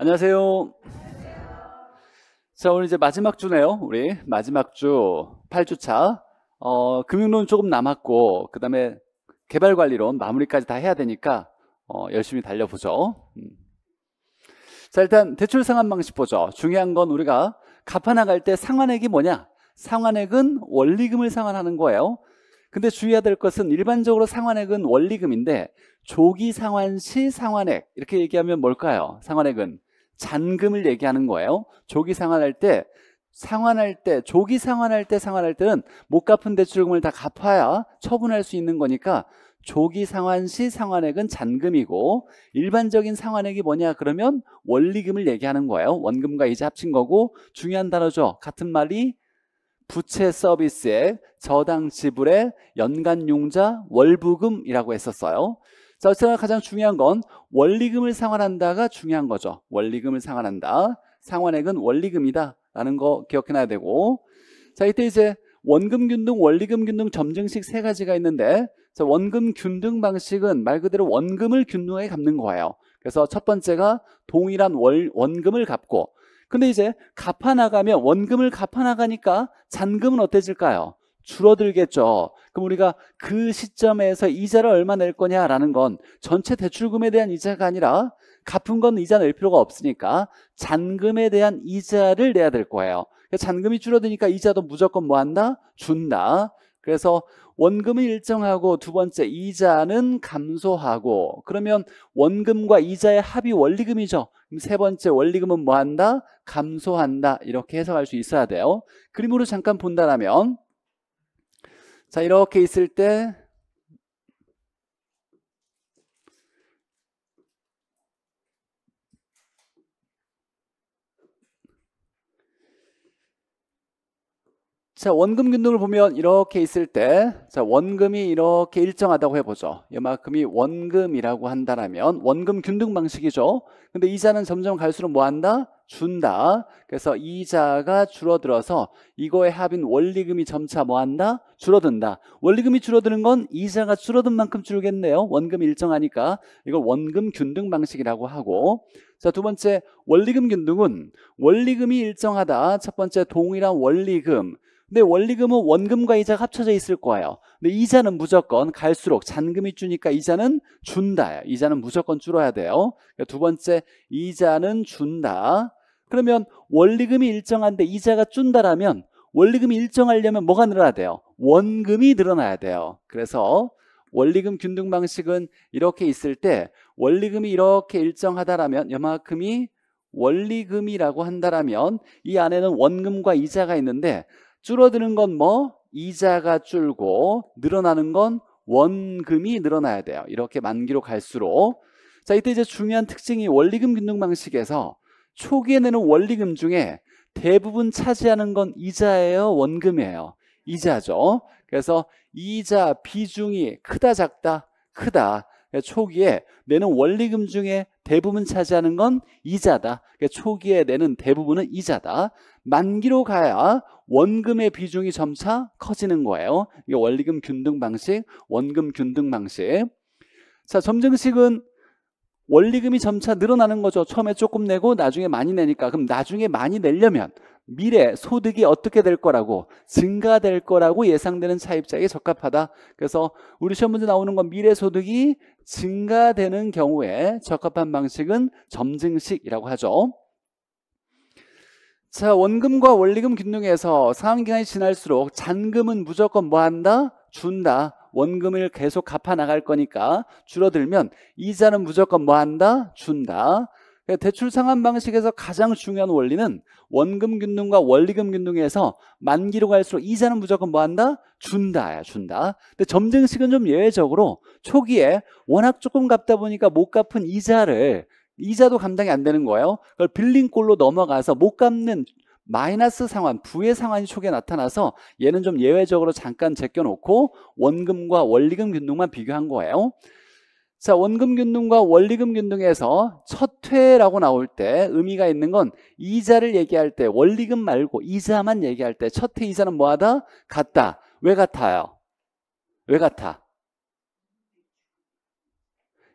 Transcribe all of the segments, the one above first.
안녕하세요. 안녕하세요. 자, 오늘 이제 마지막 주네요. 우리 마지막 주 8주차. 어, 금융론 조금 남았고, 그 다음에 개발관리론 마무리까지 다 해야 되니까, 어, 열심히 달려보죠. 음. 자, 일단 대출 상환 방식 보죠. 중요한 건 우리가 갚아 나갈 때 상환액이 뭐냐? 상환액은 원리금을 상환하는 거예요. 근데 주의해야 될 것은 일반적으로 상환액은 원리금인데 조기 상환 시 상환액 이렇게 얘기하면 뭘까요? 상환액은 잔금을 얘기하는 거예요. 조기 상환할 때 상환할 때 조기 상환할 때 상환할 때는 못 갚은 대출금을 다 갚아야 처분할 수 있는 거니까 조기 상환 시 상환액은 잔금이고 일반적인 상환액이 뭐냐 그러면 원리금을 얘기하는 거예요. 원금과 이자 합친 거고 중요한 단어죠. 같은 말이 부채 서비스의 저당 지불의 연간 용자 월부금이라고 했었어요. 자, 어쨌든 가장 중요한 건 원리금을 상환한다가 중요한 거죠. 원리금을 상환한다. 상환액은 원리금이다. 라는 거 기억해놔야 되고. 자, 이때 이제 원금 균등, 원리금 균등, 점증식 세 가지가 있는데 자, 원금 균등 방식은 말 그대로 원금을 균등하게 갚는 거예요. 그래서 첫 번째가 동일한 월, 원금을 갚고 근데 이제 갚아 나가면 원금을 갚아 나가니까 잔금은 어때질까요? 줄어들겠죠. 그럼 우리가 그 시점에서 이자를 얼마 낼 거냐라는 건 전체 대출금에 대한 이자가 아니라 갚은 건 이자 낼 필요가 없으니까 잔금에 대한 이자를 내야 될 거예요. 그러니까 잔금이 줄어드니까 이자도 무조건 뭐 한다? 준다. 그래서 원금이 일정하고 두 번째 이자는 감소하고 그러면 원금과 이자의 합이 원리금이죠. 그럼 세 번째 원리금은 뭐 한다? 감소한다. 이렇게 해석할 수 있어야 돼요. 그림으로 잠깐 본다라면 자, 이렇게 있을 때 자, 원금 균등을 보면 이렇게 있을 때, 자, 원금이 이렇게 일정하다고 해보죠. 이만큼이 원금이라고 한다면 원금 균등 방식이죠. 근데 이자는 점점 갈수록 뭐 한다? 준다. 그래서 이자가 줄어들어서 이거에 합인 원리금이 점차 뭐한다? 줄어든다. 원리금이 줄어드는 건 이자가 줄어든 만큼 줄겠네요. 원금 일정하니까 이걸 원금 균등 방식이라고 하고 자, 두 번째 원리금 균등은 원리금이 일정하다. 첫 번째 동일한 원리금 근데 원리금은 원금과 이자가 합쳐져 있을 거예요. 근데 이자는 무조건 갈수록 잔금이 주니까 이자는 준다. 이자는 무조건 줄어야 돼요. 그러니까 두 번째, 이자는 준다. 그러면 원리금이 일정한데 이자가 준다라면 원리금이 일정하려면 뭐가 늘어나야 돼요? 원금이 늘어나야 돼요. 그래서 원리금 균등 방식은 이렇게 있을 때 원리금이 이렇게 일정하다라면 이만큼이 원리금이라고 한다라면 이 안에는 원금과 이자가 있는데 줄어드는 건 뭐? 이자가 줄고 늘어나는 건 원금이 늘어나야 돼요. 이렇게 만기로 갈수록 자 이때 이제 중요한 특징이 원리금 균등 방식에서 초기에 내는 원리금 중에 대부분 차지하는 건 이자예요, 원금이에요. 이자죠. 그래서 이자 비중이 크다 작다 크다. 그러니까 초기에 내는 원리금 중에 대부분 차지하는 건 이자다. 그러니까 초기에 내는 대부분은 이자다. 만기로 가야 원금의 비중이 점차 커지는 거예요. 이게 원리금 균등 방식, 원금 균등 방식. 자, 점증식은 원리금이 점차 늘어나는 거죠. 처음에 조금 내고 나중에 많이 내니까. 그럼 나중에 많이 내려면 미래 소득이 어떻게 될 거라고 증가될 거라고 예상되는 차입자에게 적합하다. 그래서 우리 시험 문제 나오는 건 미래 소득이 증가되는 경우에 적합한 방식은 점증식이라고 하죠. 자, 원금과 원리금 균등에서 상환기간이 지날수록 잔금은 무조건 뭐 한다? 준다. 원금을 계속 갚아 나갈 거니까 줄어들면 이자는 무조건 뭐 한다? 준다. 그러니까 대출 상환 방식에서 가장 중요한 원리는 원금 균등과 원리금 균등에서 만기로 갈수록 이자는 무조건 뭐 한다? 준다야 준다 근데 점증식은 좀 예외적으로 초기에 워낙 조금 갚다 보니까 못 갚은 이자를 이자도 감당이 안 되는 거예요 그걸 빌린 꼴로 넘어가서 못 갚는 마이너스 상환, 부의 상환이 초기에 나타나서 얘는 좀 예외적으로 잠깐 제껴놓고 원금과 원리금 균등만 비교한 거예요. 자, 원금 균등과 원리금 균등에서 첫 회라고 나올 때 의미가 있는 건 이자를 얘기할 때 원리금 말고 이자만 얘기할 때 첫 회 이자는 뭐하다? 같다. 왜 같아요? 왜 같아?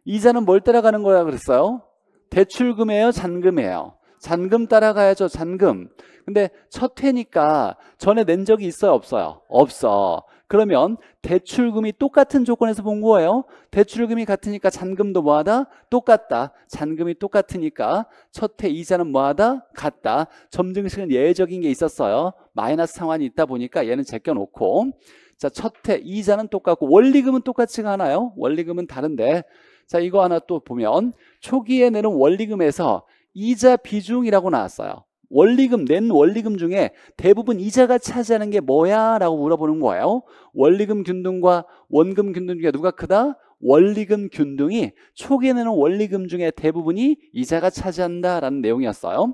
이자는 뭘 따라가는 거라 그랬어요? 대출금이에요? 잔금이에요? 잔금 따라가야죠, 잔금. 근데 첫 회니까 전에 낸 적이 있어요, 없어요? 없어. 그러면 대출금이 똑같은 조건에서 본 거예요. 대출금이 같으니까 잔금도 뭐하다? 똑같다. 잔금이 똑같으니까 첫해 이자는 뭐하다? 같다. 점증식은 예외적인 게 있었어요. 마이너스 상환이 있다 보니까 얘는 제껴놓고 자, 첫해 이자는 똑같고 원리금은 똑같지가않아요 원리금은 다른데 자, 이거 하나 또 보면 초기에 내는 원리금에서 이자 비중이라고 나왔어요. 원리금 낸 원리금 중에 대부분 이자가 차지하는 게 뭐야? 라고 물어보는 거예요. 원리금 균등과 원금 균등 중에 누가 크다? 원리금 균등이 초기에 내는 원리금 중에 대부분이 이자가 차지한다라는 내용이었어요.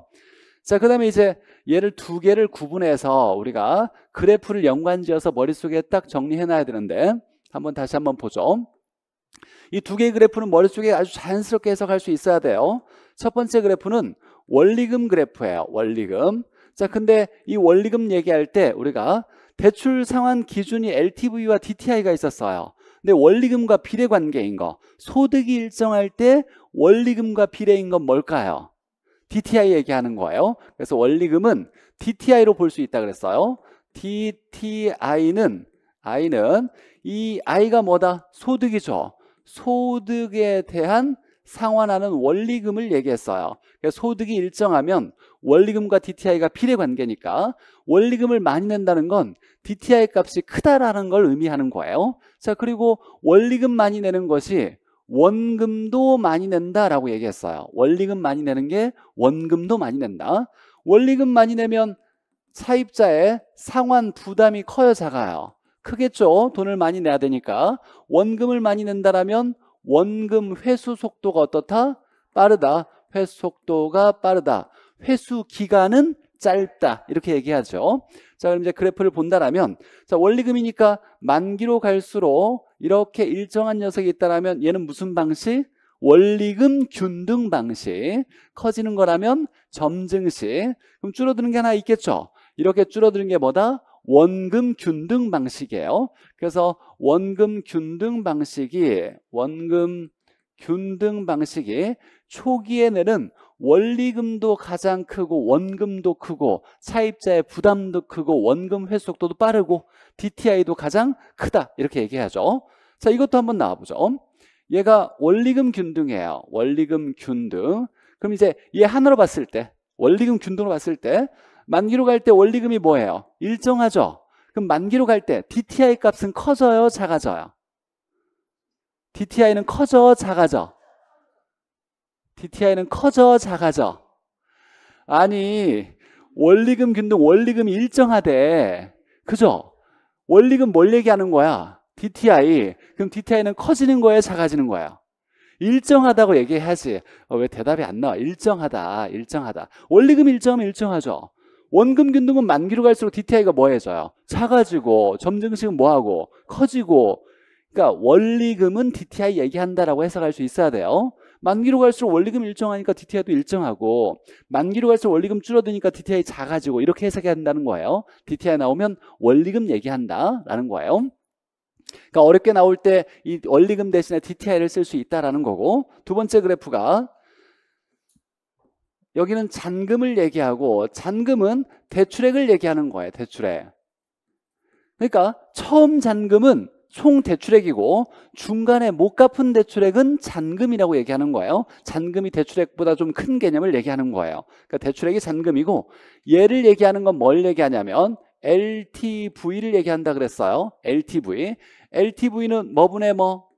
자, 그 다음에 이제 얘를 두 개를 구분해서 우리가 그래프를 연관지어서 머릿속에 딱 정리해놔야 되는데 한번 다시 한번 보죠. 이 두 개의 그래프는 머릿속에 아주 자연스럽게 해석할 수 있어야 돼요. 첫 번째 그래프는 원리금 그래프예요. 원리금. 자, 근데 이 원리금 얘기할 때 우리가 대출 상환 기준이 LTV와 DTI가 있었어요. 근데 원리금과 비례 관계인 거. 소득이 일정할 때 원리금과 비례인 건 뭘까요? DTI 얘기하는 거예요. 그래서 원리금은 DTI로 볼 수 있다 그랬어요. DTI는 I는 이 I가 뭐다? 소득이죠. 소득에 대한 상환하는 원리금을 얘기했어요. 그러니 소득이 일정하면 원리금과 DTI가 비례 관계니까 원리금을 많이 낸다는 건 DTI 값이 크다라는 걸 의미하는 거예요. 자, 그리고 원리금 많이 내는 것이 원금도 많이 낸다라고 얘기했어요. 원리금 많이 내는 게 원금도 많이 낸다. 원리금 많이 내면 차입자의 상환 부담이 커요, 작아요? 크겠죠. 돈을 많이 내야 되니까. 원금을 많이 낸다라면 원금 회수 속도가 어떻다? 빠르다. 회수 속도가 빠르다. 회수 기간은 짧다 이렇게 얘기하죠 자 그럼 이제 그래프를 본다라면 자 원리금이니까 만기로 갈수록 이렇게 일정한 녀석이 있다라면 얘는 무슨 방식? 원리금 균등 방식 커지는 거라면 점증식 그럼 줄어드는 게 하나 있겠죠 이렇게 줄어드는 게 뭐다? 원금 균등 방식이에요. 그래서 원금 균등 방식이 원금 균등 방식이 초기에 내는 원리금도 가장 크고 원금도 크고 차입자의 부담도 크고 원금 회수속도도 빠르고 DTI도 가장 크다 이렇게 얘기하죠. 자 이것도 한번 나와보죠. 얘가 원리금 균등이에요. 원리금 균등. 그럼 이제 얘 하나로 봤을 때 원리금 균등으로 봤을 때 만기로 갈 때 원리금이 뭐예요? 일정하죠? 그럼 만기로 갈 때 DTI 값은 커져요? 작아져요? DTI는 커져? 작아져? DTI는 커져? 작아져? 아니, 원리금 균등 원리금이 일정하대. 그죠? 원리금 뭘 얘기하는 거야? DTI. 그럼 DTI는 커지는 거예요? 작아지는 거예요? 일정하다고 얘기해야지. 어, 왜 대답이 안 나와? 일정하다, 일정하다. 원리금 일정하면 일정하죠. 원금 균등은 만기로 갈수록 DTI가 뭐해져요? 작가지고 점증식은 뭐하고 커지고 그러니까 원리금은 DTI 얘기한다라고 해석할 수 있어야 돼요. 만기로 갈수록 원리금 일정하니까 DTI도 일정하고 만기로 갈수록 원리금 줄어드니까 DTI 작아지고 이렇게 해석해야 한다는 거예요. DTI 나오면 원리금 얘기한다라는 거예요. 그러니까 어렵게 나올 때 이 원리금 대신에 DTI를 쓸 수 있다라는 거고 두 번째 그래프가 여기는 잔금을 얘기하고 잔금은 대출액을 얘기하는 거예요. 대출액. 그러니까 처음 잔금은 총 대출액이고 중간에 못 갚은 대출액은 잔금이라고 얘기하는 거예요. 잔금이 대출액보다 좀 큰 개념을 얘기하는 거예요. 그러니까 대출액이 잔금이고 얘를 얘기하는 건 뭘 얘기하냐면 LTV를 얘기한다 그랬어요. LTV. LTV는 뭐분의 뭐?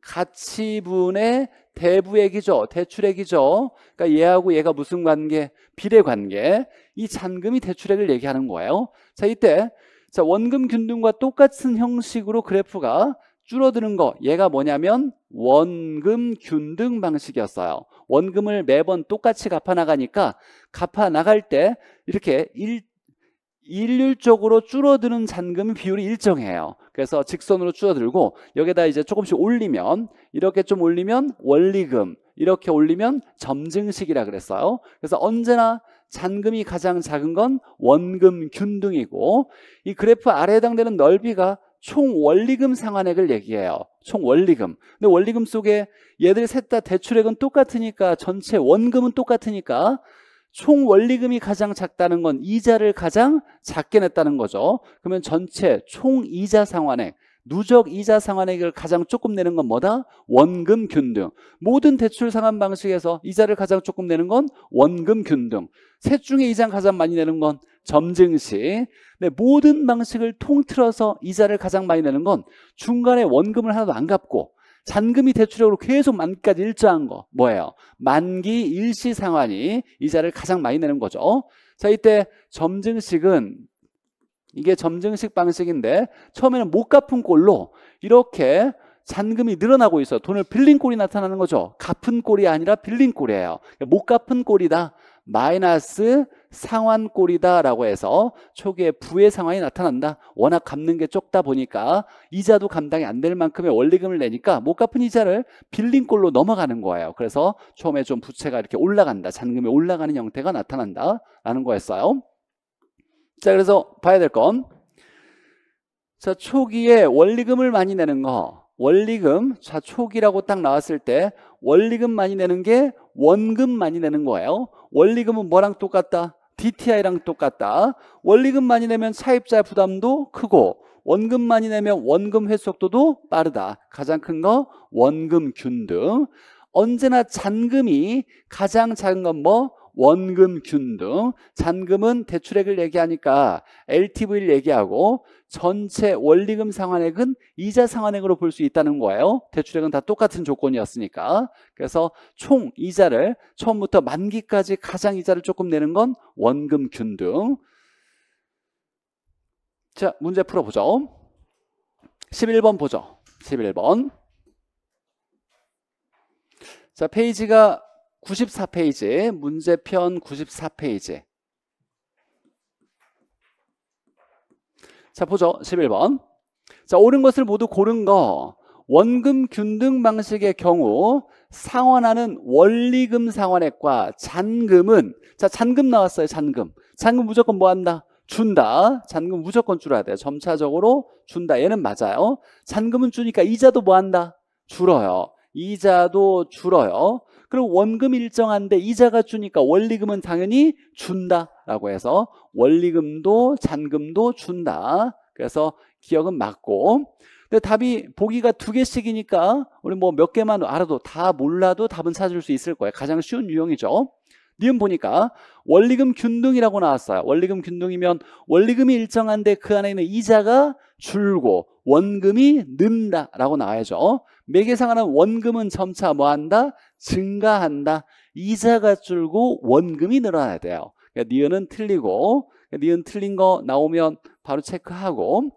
가치분의 대부액이죠. 대출액이죠. 그러니까 얘하고 얘가 무슨 관계? 비례 관계. 이 잔금이 대출액을 얘기하는 거예요. 자, 이때 자, 원금 균등과 똑같은 형식으로 그래프가 줄어드는 거 얘가 뭐냐면 원금 균등 방식이었어요 원금을 매번 똑같이 갚아나가니까 갚아나갈 때 이렇게 일률적으로 줄어드는 잔금 비율이 일정해요. 그래서 직선으로 줄어들고 여기에다 이제 조금씩 올리면 이렇게 좀 올리면 원리금 이렇게 올리면 점증식이라 그랬어요. 그래서 언제나 잔금이 가장 작은 건 원금 균등이고 이 그래프 아래에 해당되는 넓이가 총 원리금 상환액을 얘기해요. 총 원리금. 근데 원리금 속에 얘들 셋 다 대출액은 똑같으니까 전체 원금은 똑같으니까 총 원리금이 가장 작다는 건 이자를 가장 작게 냈다는 거죠. 그러면 전체 총 이자 상환액 누적 이자 상환액을 가장 조금 내는 건 뭐다? 원금 균등. 모든 대출 상환 방식에서 이자를 가장 조금 내는 건 원금 균등. 셋 중에 이자 가장 많이 내는 건 점증시. 네, 모든 방식을 통틀어서 이자를 가장 많이 내는 건 중간에 원금을 하나도 안 갚고 잔금이 대출액으로 계속 만기까지 일정한 거 뭐예요? 만기 일시상환이 이자를 가장 많이 내는 거죠. 자 이때 점증식은 이게 점증식 방식인데 처음에는 못 갚은 꼴로 이렇게 잔금이 늘어나고 있어 돈을 빌린 꼴이 나타나는 거죠 갚은 꼴이 아니라 빌린 꼴이에요 못 갚은 꼴이다 마이너스 상환골이다라고 해서 초기에 부의 상황이 나타난다. 워낙 갚는 게 적다 보니까 이자도 감당이 안 될 만큼의 원리금을 내니까 못 갚은 이자를 빌린 꼴로 넘어가는 거예요. 그래서 처음에 좀 부채가 이렇게 올라간다. 잔금이 올라가는 형태가 나타난다라는 거였어요. 자, 그래서 봐야 될 건 자, 초기에 원리금을 많이 내는 거 원리금 자 초기라고 딱 나왔을 때 원리금 많이 내는 게 원금 많이 내는 거예요. 원리금은 뭐랑 똑같다? DTI랑 똑같다. 원리금 많이 내면 사입자 부담도 크고 원금 많이 내면 원금 회속도도 빠르다. 가장 큰 거 원금 균등. 언제나 잔금이 가장 작은 건 뭐? 원금균 등 잔금은 대출액을 얘기하니까 LTV를 얘기하고 전체 원리금 상환액은 이자 상환액으로 볼 수 있다는 거예요. 대출액은 다 똑같은 조건이었으니까. 그래서 총 이자를 처음부터 만기까지 가장 이자를 조금 내는 건 원금균 등. 자, 문제 풀어보죠. 11번 보죠. 11번. 자, 페이지가 94페이지 문제편 94페이지 자 보죠 11번 자 옳은 것을 모두 고른 거 원금 균등 방식의 경우 상환하는 원리금 상환액과 잔금은 자 잔금 나왔어요 잔금 잔금 무조건 뭐 한다 준다 잔금 무조건 줄어야 돼요 점차적으로 준다 얘는 맞아요 잔금은 주니까 이자도 뭐 한다 줄어요 이자도 줄어요 그리고 원금 일정한데 이자가 주니까 원리금은 당연히 준다라고 해서 원리금도 잔금도 준다. 그래서 기억은 맞고 근데 답이 보기가 두 개씩이니까 우리 뭐 몇 개만 알아도 다 몰라도 답은 찾을 수 있을 거예요. 가장 쉬운 유형이죠. 니은 보니까 원리금 균등이라고 나왔어요. 원리금 균등이면 원리금이 일정한데 그 안에 있는 이자가 줄고 원금이 는다라고 나와야죠. 매개상환은 원금은 점차 뭐 한다? 증가한다. 이자가 줄고 원금이 늘어나야 돼요. 그러니까 니은은 틀리고 니 그러니까 니은 틀린 거 나오면 바로 체크하고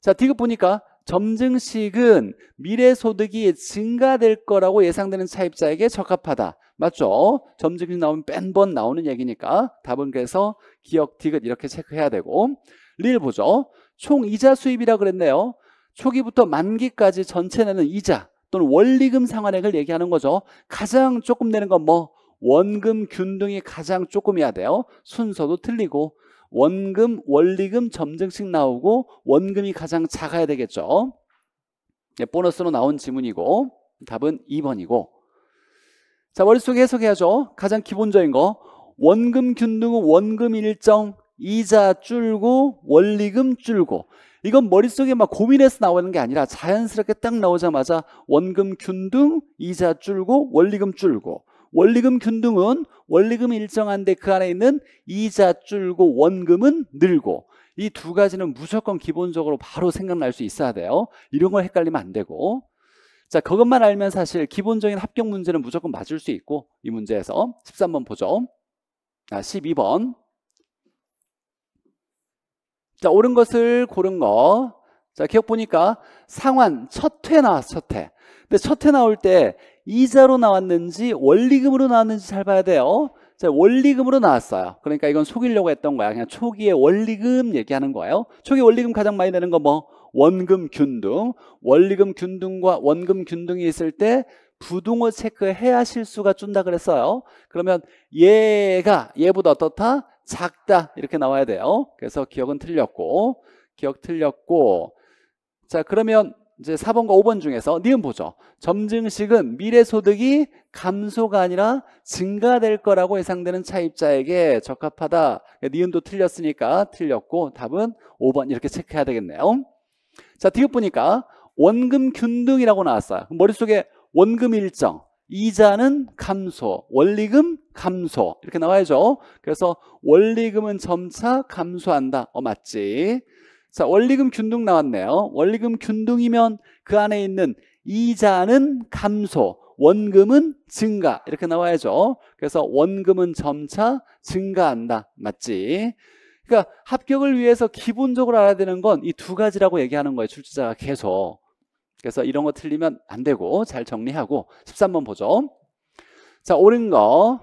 자 디귿 보니까 점증식은 미래 소득이 증가될 거라고 예상되는 차입자에게 적합하다. 맞죠? 점증식 나오면 뺀 번 나오는 얘기니까 답은 그래서 기억 디귿 이렇게 체크해야 되고 릴 보죠. 총 이자 수입이라 그랬네요. 초기부터 만기까지 전체 내는 이자 또는 원리금 상환액을 얘기하는 거죠. 가장 조금 내는 건 뭐? 원금 균등이 가장 조금이야 돼요. 순서도 틀리고 원금, 원리금, 점증식 나오고 원금이 가장 작아야 되겠죠. 네, 보너스로 나온 지문이고 답은 2번이고 자 머릿속에 해석해야죠. 가장 기본적인 거 원금 균등은 원금 일정 이자 줄고 원리금 줄고 이건 머릿속에 막 고민해서 나오는 게 아니라 자연스럽게 딱 나오자마자 원금 균등, 이자 줄고, 원리금 줄고. 원리금 균등은 원리금 일정한데 그 안에 있는 이자 줄고 원금은 늘고 이 두 가지는 무조건 기본적으로 바로 생각날 수 있어야 돼요. 이런 걸 헷갈리면 안 되고 자 그것만 알면 사실 기본적인 합격 문제는 무조건 맞을 수 있고 이 문제에서 13번 보죠. 아 12번 자, 옳은 것을 고른 거. 자, 기억 보니까 상환 첫 회 나왔어, 첫 회. 근데 첫 회 나올 때 이자로 나왔는지 원리금으로 나왔는지 잘 봐야 돼요. 자, 원리금으로 나왔어요. 그러니까 이건 속이려고 했던 거야. 그냥 초기에 원리금 얘기하는 거예요. 초기 원리금 가장 많이 내는 거 뭐? 원금 균등. 원리금 균등과 원금 균등이 있을 때 부동호 체크해야 실수가 준다 그랬어요. 그러면 얘가 얘보다 어떻다? 작다 이렇게 나와야 돼요 그래서 기억은 틀렸고 기억 틀렸고 자 그러면 이제 4번과 5번 중에서 니은 보죠 점증식은 미래소득이 감소가 아니라 증가될 거라고 예상되는 차입자에게 적합하다 니은도 틀렸으니까 틀렸고 답은 5번 이렇게 체크해야 되겠네요 자 뒤에 보니까 원금 균등이라고 나왔어요 머릿속에 원금 일정 이자는 감소, 원리금 감소 이렇게 나와야죠. 그래서 원리금은 점차 감소한다. 어 맞지? 자, 원리금 균등 나왔네요. 원리금 균등이면 그 안에 있는 이자는 감소, 원금은 증가 이렇게 나와야죠. 그래서 원금은 점차 증가한다. 맞지? 그러니까 합격을 위해서 기본적으로 알아야 되는 건 이 두 가지라고 얘기하는 거예요. 출제자가 계속. 그래서 이런 거 틀리면 안 되고 잘 정리하고 13번 보죠. 자, 옳은 거.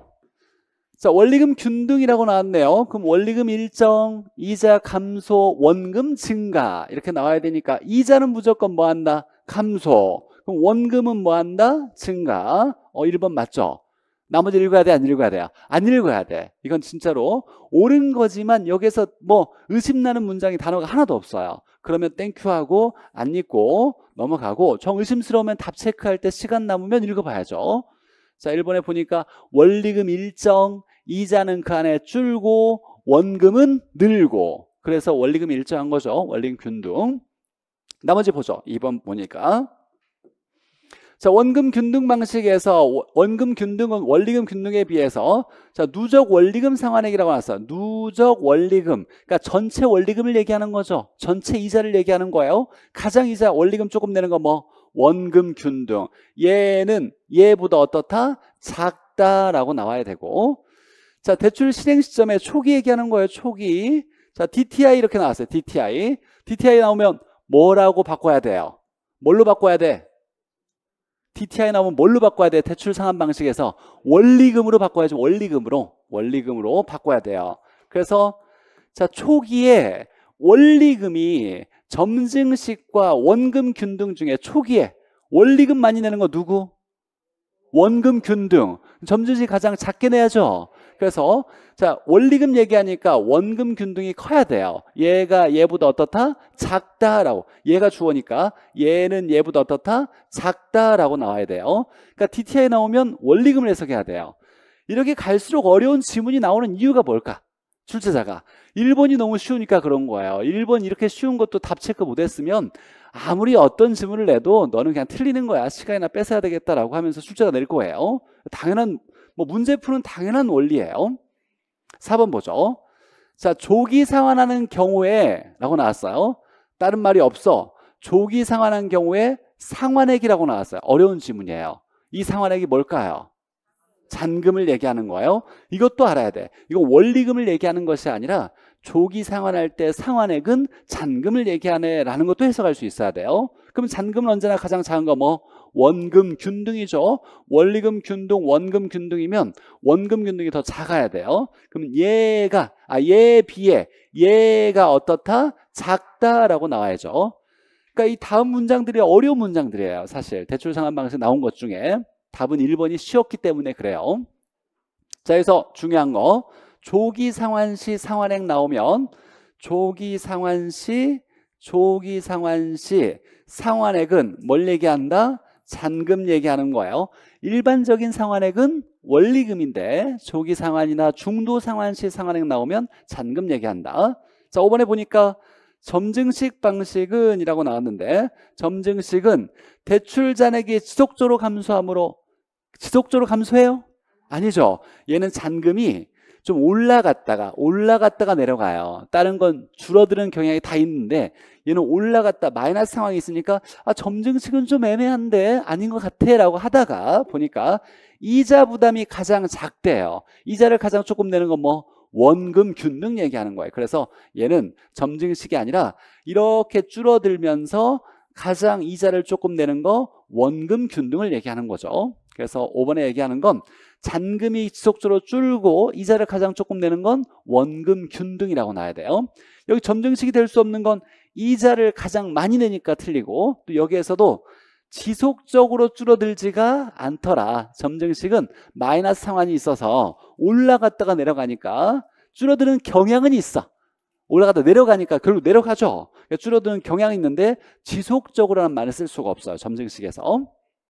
자, 원리금 균등이라고 나왔네요. 그럼 원리금 일정, 이자 감소, 원금 증가 이렇게 나와야 되니까 이자는 무조건 뭐 한다? 감소. 그럼 원금은 뭐 한다? 증가. 어, 1번 맞죠? 나머지 읽어야 돼? 안 읽어야 돼요? 안 읽어야 돼. 이건 진짜로 옳은 거지만 여기서 뭐 의심나는 문장이 단어가 하나도 없어요. 그러면 땡큐하고 안 읽고 넘어가고 정 의심스러우면 답 체크할 때 시간 남으면 읽어봐야죠. 자, 1번에 보니까 원리금 일정, 이자는 그 안에 줄고 원금은 늘고 그래서 원리금 일정한 거죠. 원리금 균등. 나머지 보죠. 2번 보니까 자, 원금 균등 방식에서 원금 균등은 원리금 균등에 비해서 자, 누적 원리금 상환액이라고 나왔어. 누적 원리금. 그러니까 전체 원리금을 얘기하는 거죠. 전체 이자를 얘기하는 거예요. 가장 이자 원리금 조금 내는 거뭐 원금 균등. 얘는 얘보다 어떻다? 작다라고 나와야 되고. 자, 대출 실행 시점에 초기 얘기하는 거예요. 초기. 자, DTI 이렇게 나왔어요. DTI. DTI 나오면 뭐라고 바꿔야 돼요? 뭘로 바꿔야 돼? DTI 나오면 뭘로 바꿔야 돼? 대출 상환 방식에서 원리금으로 바꿔야죠. 원리금으로. 원리금으로 바꿔야 돼요. 그래서 자, 초기에 원리금이 점증식과 원금 균등 중에 초기에 원리금 많이 내는 거 누구? 원금 균등. 점증식 가장 작게 내야죠. 그래서 자 원리금 얘기하니까 원금 균등이 커야 돼요. 얘가 얘보다 어떻다? 작다라고. 얘가 주어니까 얘는 얘보다 어떻다? 작다라고 나와야 돼요. 그러니까 DTI 나오면 원리금을 해석해야 돼요. 이렇게 갈수록 어려운 지문이 나오는 이유가 뭘까? 출제자가 1번이 너무 쉬우니까 그런 거예요 1번 이렇게 쉬운 것도 답 체크 못했으면 아무리 어떤 지문을 내도 너는 그냥 틀리는 거야 시간이나 뺏어야 되겠다라고 하면서 출제가 낼 거예요 당연한 뭐 문제 푸는 당연한 원리예요. 4번 보죠. 자, 조기 상환하는 경우에 라고 나왔어요. 다른 말이 없어. 조기 상환한 경우에 상환액이라고 나왔어요. 어려운 지문이에요. 이 상환액이 뭘까요? 잔금을 얘기하는 거예요. 이것도 알아야 돼. 이거 원리금을 얘기하는 것이 아니라 조기 상환할 때 상환액은 잔금을 얘기하네라는 것도 해석할 수 있어야 돼요. 그럼 잔금은 언제나 가장 작은 거뭐 원금 균등이죠. 원리금 균등, 원금 균등이면 원금 균등이 더 작아야 돼요. 그럼 얘가 아 얘에 비해 얘가 어떻다? 작다라고 나와야죠. 그러니까 이 다음 문장들이 어려운 문장들이에요. 사실 대출 상환 방식 나온 것 중에 답은 1번이 쉬웠기 때문에 그래요. 자, 그래서 중요한 거 조기 상환 시 상환액 나오면 조기 상환 시 조기 상환 시 상환액은 뭘 얘기한다? 잔금 얘기하는 거예요. 일반적인 상환액은 원리금인데 조기 상환이나 중도 상환 시 상환액 나오면 잔금 얘기한다. 자, 5번에 보니까 점증식 방식은 이라고 나왔는데 점증식은 대출 잔액이 지속적으로 감소함으로 지속적으로 감소해요? 아니죠. 얘는 잔금이 좀 올라갔다가 올라갔다가 내려가요. 다른 건 줄어드는 경향이 다 있는데 얘는 올라갔다 마이너스 상황이 있으니까 아 점증식은 좀 애매한데 아닌 것 같아라고 하다가 보니까 이자 부담이 가장 작대요. 이자를 가장 조금 내는 건 뭐 원금 균등 얘기하는 거예요. 그래서 얘는 점증식이 아니라 이렇게 줄어들면서 가장 이자를 조금 내는 거 원금 균등을 얘기하는 거죠. 그래서 5번에 얘기하는 건 잔금이 지속적으로 줄고 이자를 가장 조금 내는 건 원금 균등이라고 나와야 돼요. 여기 점증식이될 수 없는 건 이자를 가장 많이 내니까 틀리고 또 여기에서도 지속적으로 줄어들지가 않더라. 점증식은 마이너스 상환이 있어서 올라갔다가 내려가니까 줄어드는 경향은 있어. 올라가다 내려가니까 결국 내려가죠. 그러니까 줄어드는 경향이 있는데 지속적으로는 말을 쓸 수가 없어요. 점증식에서